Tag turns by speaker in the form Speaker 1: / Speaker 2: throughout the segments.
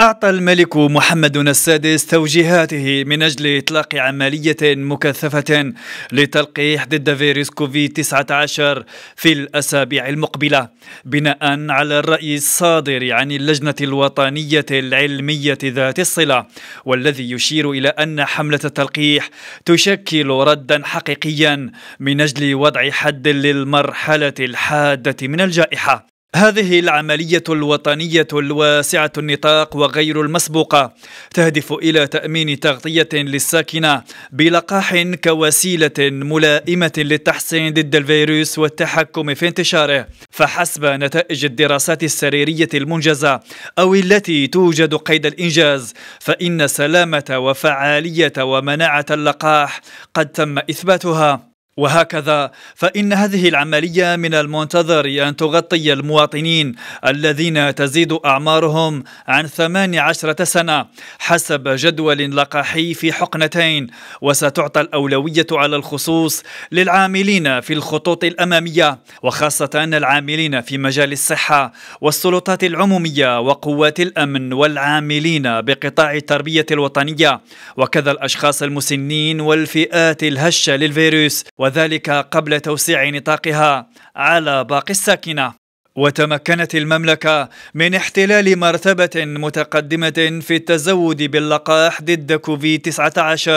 Speaker 1: أعطى الملك محمد السادس توجيهاته من أجل إطلاق عملية مكثفة لتلقيح ضد فيروس كوفيد 19 في الأسابيع المقبلة بناء على الرأي الصادر عن اللجنة الوطنية العلمية ذات الصلة والذي يشير إلى أن حملة التلقيح تشكل ردا حقيقيا من أجل وضع حد للمرحلة الحادة من الجائحة هذه العملية الوطنية الواسعة النطاق وغير المسبوقة تهدف إلى تأمين تغطية للساكنة بلقاح كوسيلة ملائمة للتحصين ضد الفيروس والتحكم في انتشاره فحسب نتائج الدراسات السريرية المنجزة أو التي توجد قيد الإنجاز فإن سلامة وفعالية ومناعة اللقاح قد تم إثباتها وهكذا فإن هذه العملية من المنتظر أن تغطي المواطنين الذين تزيد أعمارهم عن 18 سنة حسب جدول لقاحي في حقنتين وستعطى الأولوية على الخصوص للعاملين في الخطوط الأمامية وخاصة أن العاملين في مجال الصحة والسلطات العمومية وقوات الأمن والعاملين بقطاع التربية الوطنية وكذا الأشخاص المسنين والفئات الهشة للفيروس وذلك قبل توسيع نطاقها على باقي الساكنة وتمكنت المملكة من احتلال مرتبة متقدمة في التزود باللقاح ضد كوفيد-19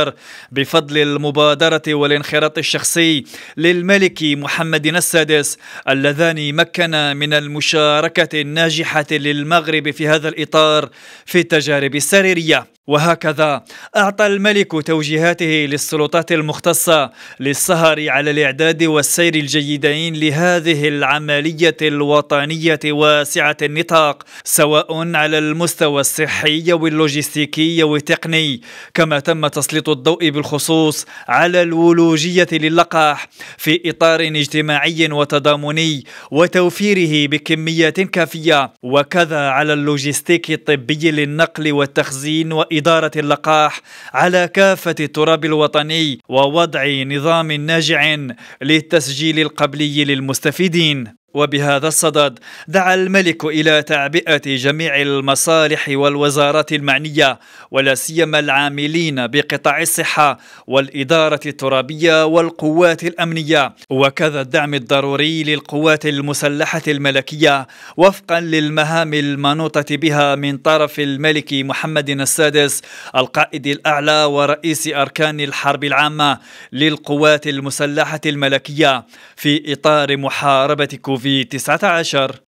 Speaker 1: بفضل المبادرة والانخراط الشخصي للملك محمد السادس اللذان مكنا من المشاركة الناجحة للمغرب في هذا الإطار في التجارب السريرية وهكذا أعطى الملك توجيهاته للسلطات المختصة للسهر على الإعداد والسير الجيدين لهذه العملية الوطنية الوطنية واسعة النطاق سواء على المستوى الصحي أو اللوجستيكي أو التقني كما تم تسليط الضوء بالخصوص على الولوجية للقاح في إطار اجتماعي وتضامني وتوفيره بكميات كافية وكذا على اللوجستيك الطبي للنقل والتخزين وإدارة اللقاح على كافة التراب الوطني ووضع نظام ناجع للتسجيل القبلي للمستفيدين وبهذا الصدد دعا الملك الى تعبئه جميع المصالح والوزارات المعنيه ولا سيما العاملين بقطاع الصحه والاداره الترابيه والقوات الامنيه وكذا الدعم الضروري للقوات المسلحه الملكيه وفقا للمهام المنوطه بها من طرف الملك محمد السادس القائد الاعلى ورئيس اركان الحرب العامه للقوات المسلحه الملكيه في اطار محاربه كوفيد في 19